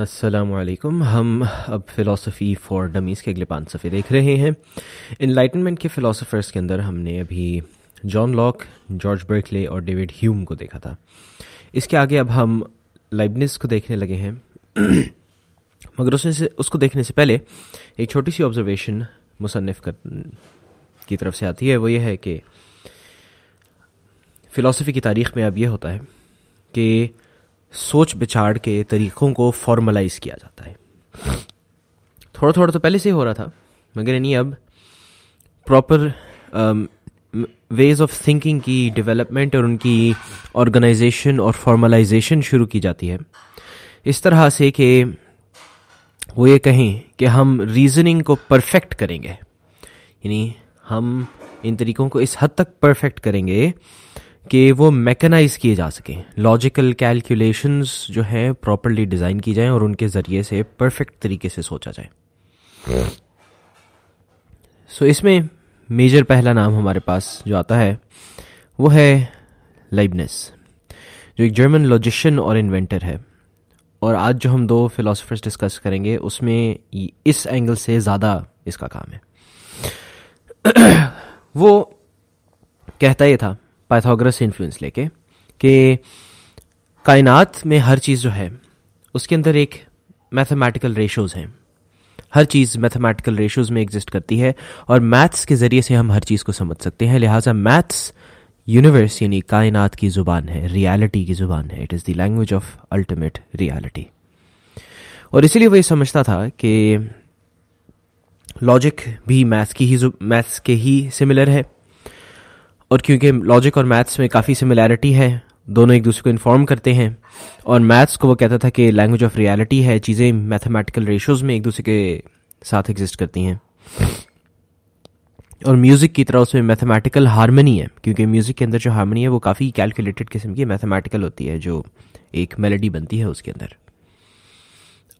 असलकम हम अब फ़िलासफ़ी फॉर डमीज़ के अगले पाँच सफ़े देख रहे हैं इनलाइटनमेंट के फ़िलासफ़र्स के अंदर हमने अभी जॉन लॉक जॉर्ज बर्कले और डेविड ह्यूम को देखा था इसके आगे अब हम लाइबनिस को देखने लगे हैं मगर उसने से उसको देखने से पहले एक छोटी सी ऑब्ज़रवेशन मुसनफ़ कर की तरफ से आती है वो ये है कि फ़िलासफ़ी की तारीख़ में अब यह होता है कि सोच बिछाड़ के तरीक़ों को फॉर्मलाइज किया जाता है थोड़ा थोड़ा तो पहले से हो रहा था मगर यानी अब प्रॉपर वेज ऑफ थिंकिंग की डेवलपमेंट और उनकी ऑर्गेनाइजेशन और फॉर्मलाइजेशन शुरू की जाती है इस तरह से कि वो ये कहें कि हम रीजनिंग को परफेक्ट करेंगे यानी हम इन तरीक़ों को इस हद तक परफेक्ट करेंगे कि वो मैकेनाइज किए जा सकें लॉजिकल कैलकुलेशंस जो हैं प्रॉपरली डिज़ाइन की जाएं और उनके ज़रिए से परफेक्ट तरीके से सोचा जाए सो so, इसमें मेजर पहला नाम हमारे पास जो आता है वो है लाइबनेस जो एक जर्मन लॉजिशियन और इन्वेंटर है और आज जो हम दो फिलोसोफर्स डिस्कस करेंगे उसमें इस एंगल से ज़्यादा इसका काम है वो कहता ये था पाइथागोरस इन्फ्लुएंस लेके कि कायनात में हर चीज़ जो है उसके अंदर एक मैथमेटिकल रेशोज़ हैं हर चीज़ मैथमेटिकल रेशोज़ में एग्जिस्ट करती है और मैथ्स के ज़रिए से हम हर चीज़ को समझ सकते हैं लिहाजा मैथ्स यूनिवर्स यानी कायनात की ज़ुबान है रियलिटी की ज़ुबान है it is the language of ultimate reality और इसीलिए वो ये समझता था कि लॉजिक भी मैथ्स की ही मैथ्स के ही सिमिलर है और क्योंकि लॉजिक और मैथ्स में काफ़ी सिमिलैरिटी है दोनों एक दूसरे को इन्फॉर्म करते हैं और मैथ्स को वो कहता था कि लैंग्वेज ऑफ रियलिटी है चीज़ें मैथमेटिकल रेशोज में एक दूसरे के साथ एग्जिस्ट करती हैं और म्यूज़िक की तरह उसमें मैथमेटिकल हारमनी है क्योंकि म्यूज़िक के अंदर जो हारमनी है वो काफ़ी कैलकुलेटेड किस्म की मैथमेटिकल होती है जो एक मेलोडी बनती है उसके अंदर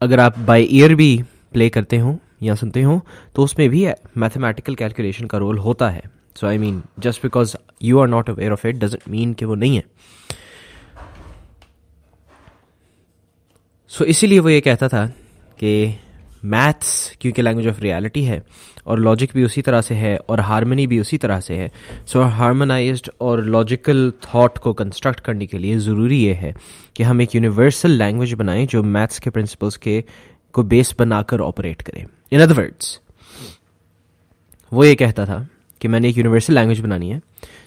अगर आप बाय ईयर भी प्ले करते हो या सुनते हो तो उसमें भी मैथमेटिकल कैलकुलेशन का रोल होता है so I mean just because you are not aware of it doesn't mean कि वो नहीं है सो so, इसीलिए वो ये कहता था कि मैथ्स क्योंकि लैंग्वेज ऑफ रियलिटी है और लॉजिक भी उसी तरह से है और हारमनी भी उसी तरह से है सो so, हारमोनाइज और लॉजिकल थॉट को कंस्ट्रक्ट करने के लिए ज़रूरी ये है कि हम एक यूनिवर्सल लैंग्वेज बनाएं जो मैथ्स के प्रिंसिपल्स के को बेस बनाकर ऑपरेट करें इन अदर वर्ड्स वो ये कहता था कि मैंने एक यूनिवर्सल लैंग्वेज बनानी है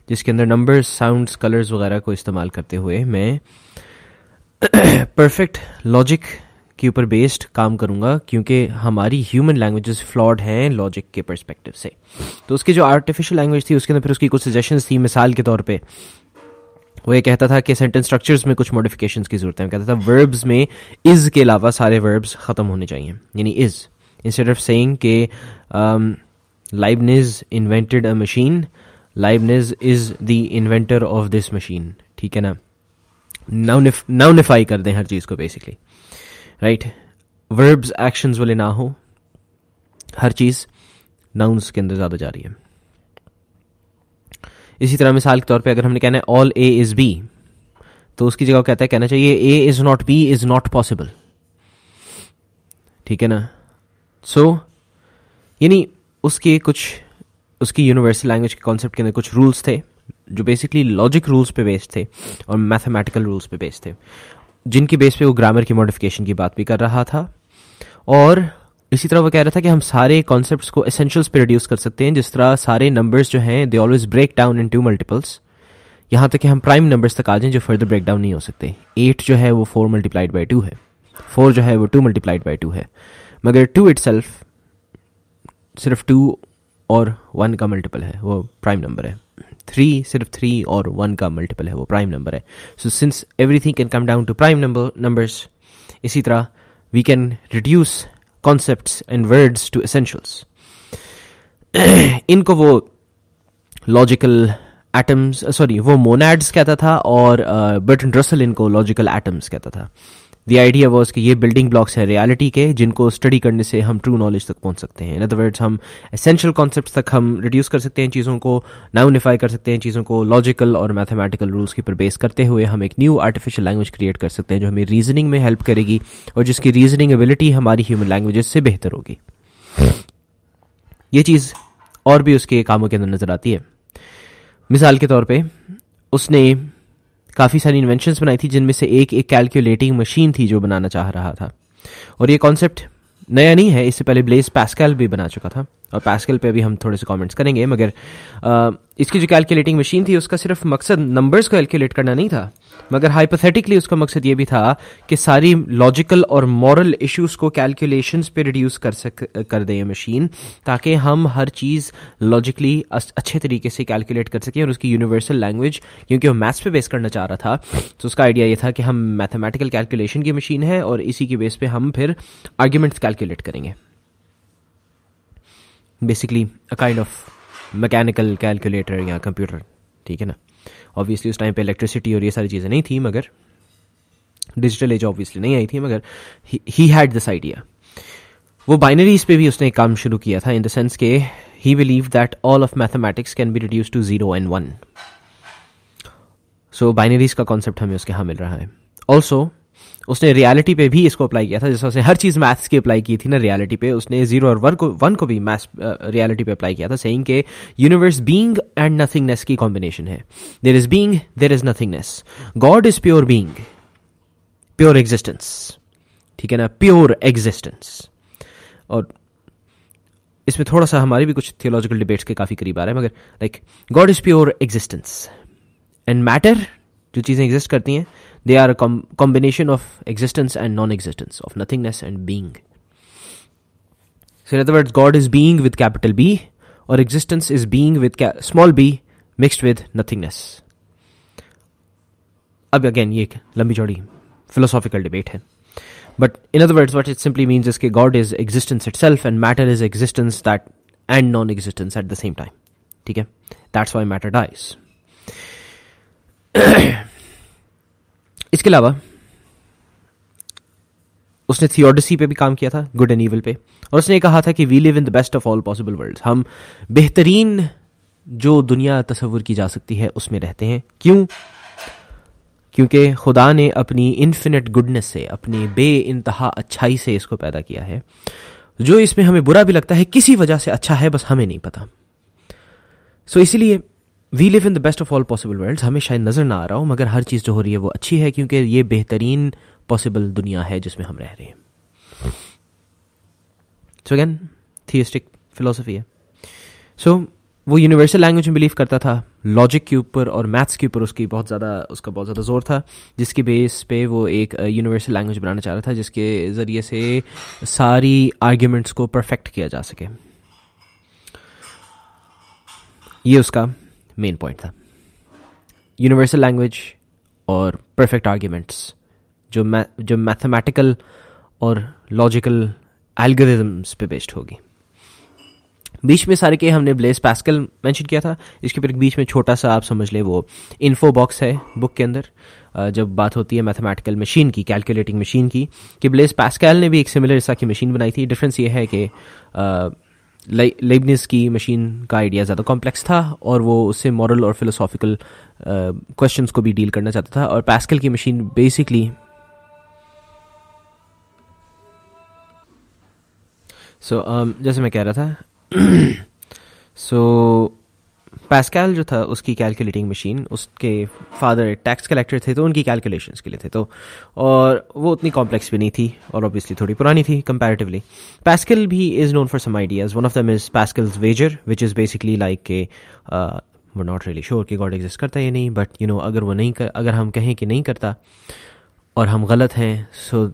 जिसके अंदर नंबर्स साउंड्स कलर्स वगैरह को इस्तेमाल करते हुए मैं परफेक्ट लॉजिक के ऊपर बेस्ड काम करूंगा क्योंकि हमारी ह्यूमन लैंग्वेजेस फ्लॉड हैं लॉजिक के परस्पेक्टिव से तो उसकी जो आर्टिफिशियल लैंग्वेज थी उसके अंदर फिर उसकी कुछ सजेशंस थी मिसाल के तौर पे वो ये कहता था कि सेंटेंस स्ट्रक्चर्स में कुछ मॉडिफिकेशन की जरूरत है कहता था वर्ब्स में इज़ के अलावा सारे वर्ब्स ख़त्म होने चाहिए यानी इज़ इंस्टेड ऑफ सेइंग के um, Leibniz invented a machine Leibniz is the inventor of this machine ठीक है ना नाउनिफ नाउनिफाई कर दें हर चीज़ को बेसिकली राइट वर्ब्स एक्शंस वाले ना हो हर चीज़ नाउन्स के अंदर ज़्यादा जा रही है इसी तरह मिसाल के तौर पे अगर हमने कहना है ऑल ए इज़ बी तो उसकी जगह कहता है कहना चाहिए A is not B is not possible ठीक है ना सो so, यानी उसके कुछ उसकी यूनिवर्सल लैंग्वेज के कॉन्सेप्ट के अंदर कुछ रूल्स थे जो बेसिकली लॉजिक रूल्स पे बेस्ड थे और मैथमेटिकल रूल्स पे बेस्ड थे जिनके बेस पे वो ग्रामर की मॉडिफिकेशन की बात भी कर रहा था और इसी तरह वो कह रहा था कि हम सारे कॉन्सेप्ट्स को एसेंशियल्स पे रिड्यूस कर सकते हैं जिस तरह सारे नंबर्स जो हैं they always break down into multiples यहाँ तक कि हम प्राइम नंबर्स तक आ जाएं जो फर्दर ब्रेक डाउन नहीं हो सकते एट जो है वो फोर मल्टीप्लाइड बाई टू है फोर जो है वो टू मल्टीप्लाइड बाई टू है मगर टू इट्सल्फ सिर्फ टू और वन का मल्टीपल है वो प्राइम नंबर है थ्री सिर्फ थ्री और वन का मल्टीपल है वो प्राइम नंबर है so since everything can come down to prime number numbers इसी तरह we can reduce concept and words to essentials इनको वो लॉजिकल एटम्स सॉरी वो मोनाड्स कहता था और बर्टन uh, रसल इनको लॉजिकल एटम्स कहता था द आइडिया वॉज कि ये बिल्डिंग ब्लॉक्स हैं रियलिटी के जिनको स्टडी करने से हम ट्रू नॉलेज तक पहुंच सकते हैं इन वर्ड्स हम एसेंशियल कॉन्सेप्ट तक हम रिड्यूस कर सकते हैं चीज़ों को नाउनिफाई कर सकते हैं चीज़ों को लॉजिकल और मैथमेटिकल रूल्स के ऊपर बेस करते हुए हम एक न्यू आर्टिफिशियल लैंग्वेज क्रिएट कर सकते हैं जो हमें रीजनिंग में हेल्प करेगी और जिसकी रीजनिंग एबिलिटी हमारी ह्यूमन लैंग्वेजेस से बेहतर होगी ये चीज़ और भी उसके कामों के अंदर नज़र आती है मिसाल के तौर पर उसने काफ़ी सारी इन्वेंशन बनाई थी जिनमें से एक एक कैलकुलेटिंग मशीन थी जो बनाना चाह रहा था और ये कॉन्सेप्ट नया नहीं है इससे पहले ब्लेज पैस्कल भी बना चुका था और पैस्कल पे भी हम थोड़े से कमेंट्स करेंगे मगर आ, इसकी जो कैलकुलेटिंग मशीन थी उसका सिर्फ मकसद नंबर्स को कैलकुलेट करना नहीं था मगर हाइपोथेटिकली उसका मकसद ये भी था कि सारी लॉजिकल और मॉरल इश्यूज को कैलकुलेशंस पे रिड्यूस कर सक कर दे ये मशीन ताकि हम हर चीज़ लॉजिकली अच्छे तरीके से कैलकुलेट कर सकें और उसकी यूनिवर्सल लैंग्वेज क्योंकि वो मैथ्स पे बेस करना चाह रहा था तो उसका आइडिया ये था कि हम मैथमेटिकल कैलकुलेशन की मशीन है और इसी के बेस पे हम फिर आर्ग्यूमेंट्स कैलकुलेट करेंगे basically a kind of mechanical calculator या कंप्यूटर ठीक है ना ऑब्वियसली उस टाइम पे इलेक्ट्रिसिटी और ये सारी चीज़ें नहीं थी मगर डिजिटल एज ऑब्वियसली नहीं आई थी मगर ही हैड दिस आइडिया वो बाइनरीज पे भी उसने काम शुरू किया था इन द सेंस के he believe that all of mathematics can be reduce to zero and one so binaries का कॉन्सेप्ट हमें उसके यहाँ मिल रहा है ऑल्सो उसने रियलिटी पे भी इसको अप्लाई किया था जैसे उसने हर चीज़ मैथ्स की अप्लाई की थी ना रियलिटी पे उसने जीरो और वन को वन को भी मैथ रियलिटी uh, पे अप्लाई किया था सेइंग के यूनिवर्स बीइंग एंड नथिंगनेस की कॉम्बिनेशन है there is being there is nothingness God is pure being pure existence ठीक है ना प्योर एग्जिस्टेंस और इसमें थोड़ा सा हमारी भी कुछ थियोलॉजिकल डिबेट्स के काफ़ी करीब आ रहे हैं मगर like God is pure existence and matter जो चीज़ें एग्जिस्ट करती हैं They are a com- combination of existence and non existence, of nothingness and being. So, in other words, God is being with capital B, or existence is being with ca- small b mixed with nothingness. अब again ये एक लंबी चौड़ी philosophical debate है but in other words what it simply means is कि God is existence itself and matter is existence that and non existence at the same time ठीक है that's why matter dies इसके अलावा उसने थियोडसी पे भी काम किया था गुड एंड ईवल पे और उसने कहा था कि we live in the best of all possible world हम बेहतरीन जो दुनिया तस्वुर की जा सकती है उसमें रहते हैं क्यों क्योंकि खुदा ने अपनी इन्फिनिट गुडनेस से अपनी बे इंतहा अच्छाई से इसको पैदा किया है जो इसमें हमें बुरा भी लगता है किसी वजह से अच्छा है बस हमें नहीं पता सो so, इसलिए we live in the best of all possible world हमें शायद नज़र ना आ रहा हो मगर हर चीज़ जो हो रही है वो अच्छी है क्योंकि ये बेहतरीन पॉसिबल दुनिया है जिसमें हम रह रहे हैं सो अगैन थियस्टिक फिलोसफी है सो so, वो यूनिवर्सल लैंग्वेज में बिलीव करता था लॉजिक के ऊपर और मैथ्स के ऊपर उसकी बहुत ज़्यादा उसका बहुत ज़्यादा जोर था जिसकी बेस पे वो एक यूनिवर्सल uh, लैंग्वेज बनाना चाह रहा था जिसके ज़रिए से सारी आर्ग्यूमेंट्स को परफेक्ट किया जा सके ये उसका मेन पॉइंट था यूनिवर्सल लैंग्वेज और परफेक्ट आर्ग्यूमेंट्स जो मै जो मैथमेटिकल और लॉजिकल एल्गोरिदम्स पे बेस्ड होगी बीच में सारे के हमने ब्लेस पैस्कल मेंशन किया था इसके एक बीच में छोटा सा आप समझ ले वो इन्फो बॉक्स है बुक के अंदर जब बात होती है मैथमेटिकल मशीन की कैलकुलेटिंग मशीन की कि ब्लेस पैस्कल ने भी एक सिमिलर हिस्सा की मशीन बनाई थी डिफरेंस ये है कि लेबनिस की मशीन का आइडिया ज़्यादा कॉम्प्लेक्स था और वो उससे मॉरल और फिलोसॉफिकल क्वेश्चंस को भी डील करना चाहता था और पैस्कल की machine basically so so, um, जैसे मैं कह रहा था सो so, पैस्कैल जो था उसकी कैलकुलेटिंग मशीन उसके फादर टैक्स कलेक्टर थे तो उनकी कैलकुलेशंस के लिए थे तो और वो उतनी कॉम्प्लेक्स भी नहीं थी और ऑब्वियसली थोड़ी पुरानी थी कंपैरेटिवली पैस्कल भी is known for some ideas one of them is Pascal's wager which is basically like के वो नॉट रियली श्योर कि गॉड एग्जिस्ट करता है या नहीं बट यू नो अगर वो नहीं कर अगर हम कहें कि नहीं करता और हम गलत हैं सो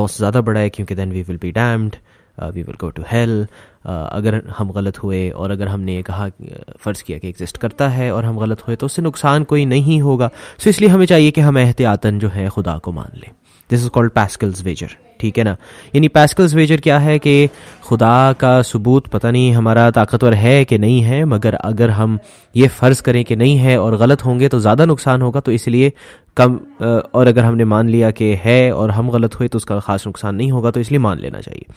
लॉस ज़्यादा बड़ा है क्योंकि then we will be damned we will go to hell अगर हम गलत हुए और अगर हमने ये कहा फ़र्ज़ किया कि एग्जिस्ट करता है और हम गलत हुए तो उससे नुकसान कोई नहीं होगा सो इसलिए हमें चाहिए कि हम एहतियातन जो है खुदा को मान लें this is called Pascal's wager ठीक है ना यानी पैस्कल्स वेजर क्या है कि खुदा का सबूत पता नहीं हमारा ताकतवर है कि नहीं है मगर अगर हम ये फ़र्ज़ करें कि नहीं है और गलत होंगे तो ज़्यादा नुकसान होगा तो इसलिए कम और अगर हमने मान लिया कि है और हम गलत हुए तो उसका खास नुकसान नहीं होगा तो इसलिए मान लेना चाहिए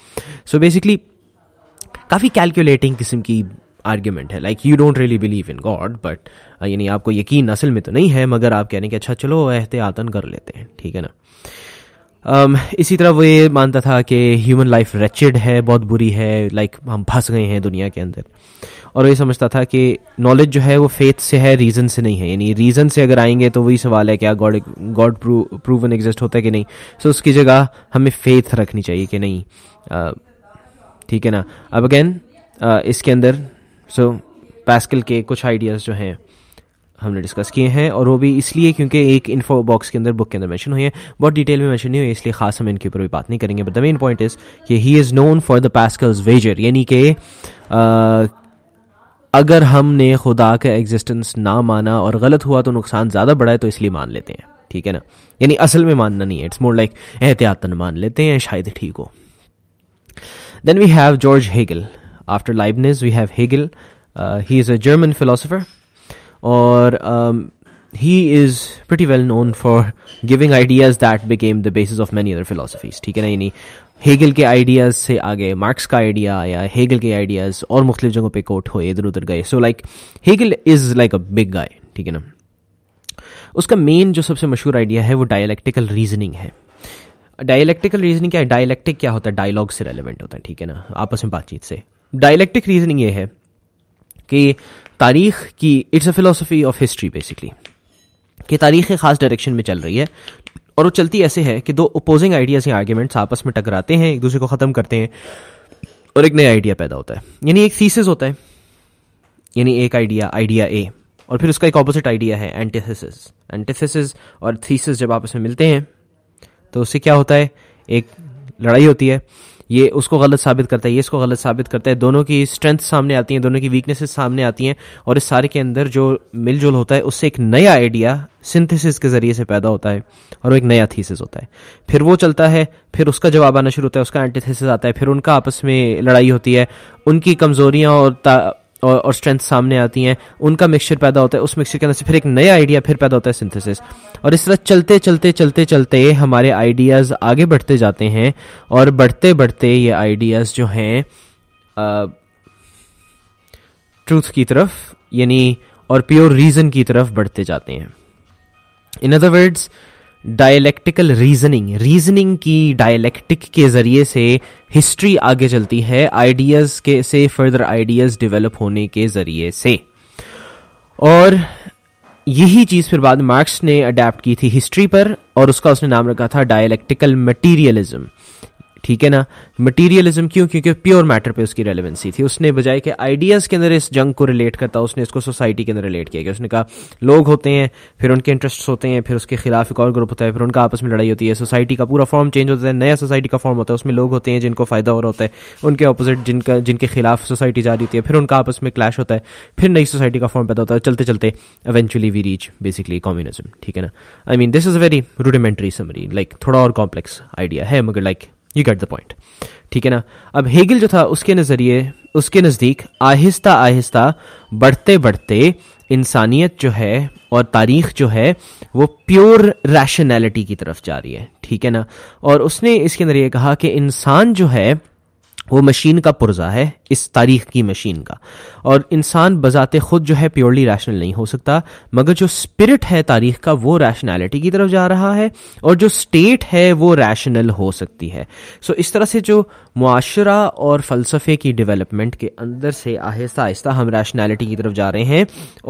सो बेसिकली काफ़ी कैलकुलेटिंग किस्म की आर्ग्यूमेंट है like you don't really believe in God but यानी आपको यकीन असल में तो नहीं है मगर आप कह रहे हैं कि अच्छा चलो एहतियातन कर लेते हैं ठीक है ना um, इसी तरह वो ये मानता था कि ह्यूमन लाइफ रेचिड है बहुत बुरी है लाइक like, हम फंस गए हैं दुनिया के अंदर और ये समझता था कि नॉलेज जो है वो फेथ से है रीज़न से नहीं है यानी रीज़न से अगर आएंगे तो वही सवाल है क्या गॉड गॉड प्रूवन एग्जिस्ट होता है कि नहीं सो so, उसकी जगह हमें फेथ रखनी चाहिए कि नहीं uh, ठीक uh, है ना अब अगेन uh, इसके अंदर सो so, पैस्कल के कुछ आइडियाज़ जो हैं हमने डिस्कस किए हैं और वो भी इसलिए क्योंकि एक इन्फो बॉक्स के अंदर बुक के अंदर मेंशन हुई है बहुत डिटेल में मेंशन नहीं हुए इसलिए खास हम इनके ऊपर भी बात नहीं करेंगे but the main point is कि he is known for the Pascal's wager यानी कि अगर हमने खुदा का एग्जिस्टेंस ना माना और गलत हुआ तो नुकसान ज़्यादा बढ़ा है तो इसलिए मान लेते हैं ठीक है ना यानी असल में मानना नहीं है इट्स मोर लाइक एहतियातन मान लेते हैं शायद ठीक हो then we have George Hegel after Leibniz we have Hegel he is a German philosopher और he um, is is well known for giving ideas that became the basis of many other philosophies ठीक है ना यानी Hegel के ideas से आगे marks का idea आया हेगल के आइडियाज और मुख्तु जगहों पर कोट हुए इधर उधर गए so like Hegel is like a big guy ठीक है ना उसका मेन जो सबसे मशहूर आइडिया है वो डायलैक्टिकल रीजनिंग है डायलैक्टिकल रीजनिंग क्या है डायलैक्टिक क्या होता है डायलॉग से रेलिवेंट होता है ठीक है ना आपस में बातचीत से डायलैक्टिक रीजनिंग ये है कि तारीख की it's a philosophy of history basically कि तारीख एक ख़ास डायरेक्शन में चल रही है और वो चलती ऐसे है कि दो अपोजिंग आइडियाज़ या आर्ग्यूमेंट्स आपस में टकराते हैं एक दूसरे को ख़त्म करते हैं और एक नया आइडिया पैदा होता है यानी एक थीसिस होता है यानी एक आइडिया आइडिया ए और फिर उसका एक ऑपोजिट आइडिया है एंटीथेसिस एंटीथेसिस और थीसिस जब आपस में मिलते हैं तो उससे क्या होता है एक लड़ाई होती है ये उसको गलत साबित करता है ये इसको गलत साबित करता है दोनों की स्ट्रेंथ सामने आती हैं दोनों की वीकनेसेस सामने आती हैं और इस सारे के अंदर जो मिलजुल होता है उससे एक नया आइडिया सिंथेसिस के ज़रिए से पैदा होता है और वो एक नया थीसिस होता है फिर वो चलता है फिर उसका जवाब आना शुरू होता है उसका एंटीथेसिस आता है फिर उनका आपस में लड़ाई होती है उनकी कमज़ोरियाँ और और, और स्ट्रेंथ सामने आती हैं उनका मिक्सचर पैदा होता है उस मिक्सचर के अंदर से फिर एक नया आइडिया फिर पैदा होता है सिंथेसिस और इस तरह चलते चलते चलते चलते हमारे आइडियाज़ आगे बढ़ते जाते हैं और बढ़ते बढ़ते ये आइडियाज़ जो हैं ट्रूथ की तरफ यानी और प्योर रीज़न की तरफ बढ़ते जाते हैं in other words dialectical reasoning reasoning की डायलैक्टिक के ज़रिए से हिस्ट्री आगे चलती है आइडियाज़ के से फर्दर आइडियाज़ डेवलप होने के ज़रिए से और यही चीज़ फिर बाद मार्क्स ने अडेप्ट की थी हिस्ट्री पर और उसका उसने नाम रखा था डायलैक्टिकल मटीरियलिज्म ठीक है ना मटीरियलिज्म क्यों क्योंकि प्योर मैटर पे उसकी रेलिवेंसी थी उसने बजाय के आइडियाज़ के अंदर इस जंग को रिलेट करता उसने इसको सोसाइटी के अंदर रिलेट किया उसने कहा लोग होते हैं फिर उनके इंटरेस्ट होते हैं फिर उसके खिलाफ एक और ग्रुप होता है फिर उनका आपस में लड़ाई होती है सोसाइटी का पूरा फॉर्म चेंज होता है नया सोसाइटी का फॉर्म होता है उसमें लोग होते हैं जिनको फ़ायदा हो रहा होता है उनके अपोजिट जिनका जिनके खिलाफ सोसाइटी जा रही होती है फिर उनका आपस में क्लैश होता है फिर नई सोसाइटी का फॉर्म पैदा होता है चलते चलते eventually we reach basically communism ठीक है ना I mean this is very rudimentary summary like थोड़ा और कॉम्प्लेक्स आइडिया है मगर like you get the point ठीक है ना अब हेगिल जो था उसके नज़रिए उसके नज़दीक आहिस्ता आहिस्ता बढ़ते बढ़ते इंसानियत जो है और तारीख जो है वो प्योर रैशनैलिटी की तरफ जा रही है ठीक है ना और उसने इसके अंदर ये कहा कि इंसान जो है वो मशीन का पुर्जा है इस तारीख की मशीन का और इंसान बजाते खुद जो है प्योरली रैशनल नहीं हो सकता मगर जो स्पिरिट है तारीख का वो रैशनैलिटी की तरफ जा रहा है और जो स्टेट है वो रैशनल हो सकती है सो इस तरह से जो मुआरा और फ़लसफ़े की डेवलपमेंट के अंदर से आहिस्ता आहिस्ता हम रैशनैलिटी की तरफ जा रहे हैं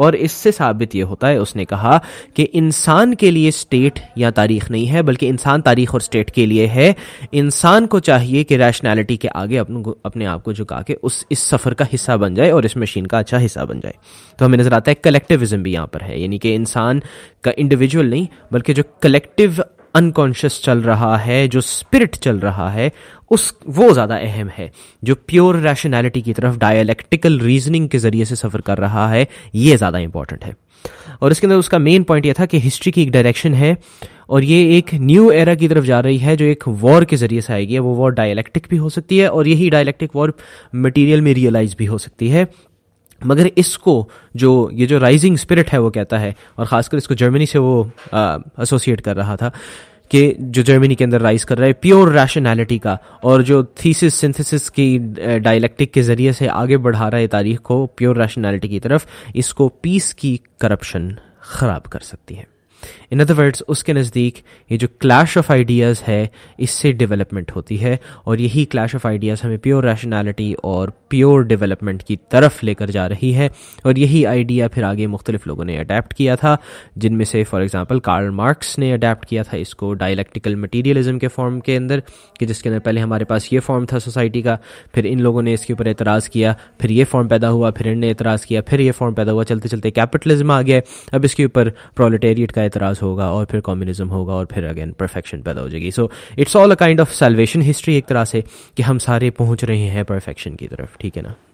और इससे साबित ये होता है उसने कहा कि इंसान के लिए स्टेट या तारीख नहीं है बल्कि इंसान तारीख और स्टेट के लिए है इंसान को चाहिए कि रैशनैलिटी के आगे अपने आप को झुका के उस इस सफ़र का हिस्सा बन जाए और इसमें मशीन का अच्छा हिस्सा बन जाए तो हमें नज़र आता है कलेक्टिविज्म भी यहाँ पर है यानी कि इंसान का इंडिविजुअल नहीं बल्कि जो कलेक्टिव अनकॉन्शियस चल रहा है जो स्पिरिट चल रहा है उस वो ज़्यादा अहम है जो प्योर रैशनैलिटी की तरफ डायलैक्टिकल रीजनिंग के ज़रिए से सफ़र कर रहा है ये ज़्यादा इंपॉर्टेंट है और इसके अंदर उसका मेन पॉइंट ये था कि हिस्ट्री की एक डायरेक्शन है और ये एक न्यू एरा की तरफ जा रही है जो एक वॉर के ज़रिए से आएगी वो वॉर डायलैक्टिक भी हो सकती है और यही डायलैक्टिक वॉर मटीरियल में रियलाइज भी हो सकती है मगर इसको जो ये जो राइजिंग स्पिरिट है वो कहता है और ख़ासकर इसको जर्मनी से वो एसोसिएट कर रहा था कि जो जर्मनी के अंदर राइज कर रहा है प्योर रैशनैलिटी का और जो थीसिस सिंथेसिस की डायलैक्टिक के ज़रिए से आगे बढ़ा रहा है तारीख को प्योर रैशनैलिटी की तरफ इसको पीस की करप्शन ख़राब कर सकती है इन अदर वर्ड्स उसके नज़दीक ये जो क्लैश ऑफ आइडियाज़ है इससे डेवलपमेंट होती है और यही क्लैश ऑफ आइडियाज़ हमें प्योर रैशनैलिटी और प्योर डेवलपमेंट की तरफ लेकर जा रही है और यही आइडिया फिर आगे मुख्तलिफ लोगों ने अडेप्ट किया था जिनमें से फॉर एग्ज़ाम्पल कार्ल मार्क्स ने अडेप्ट किया था इसको डायलैक्टिकल मटीरियलिज्म के फॉर्म के अंदर कि जिसके अंदर पहले हमारे पास ये फॉर्म था सोसाइटी का फिर इन लोगों ने इसके ऊपर एतराज़ किया फिर ये फॉर्म पैदा हुआ फिर इनने एतराज़ किया फिर ये फॉर्म पैदा हुआ चलते चलते कैपिटलिज्म आ गया अब इसके ऊपर प्रोलिटेरियट का एतराज़ होगा और फिर कम्युनिज्म होगा और फिर अगेन परफेक्शन पैदा हो जाएगी so it's all a kind of salvation history एक तरह से कि हम सारे पहुंच रहे हैं परफेक्शन की तरफ ठीक है ना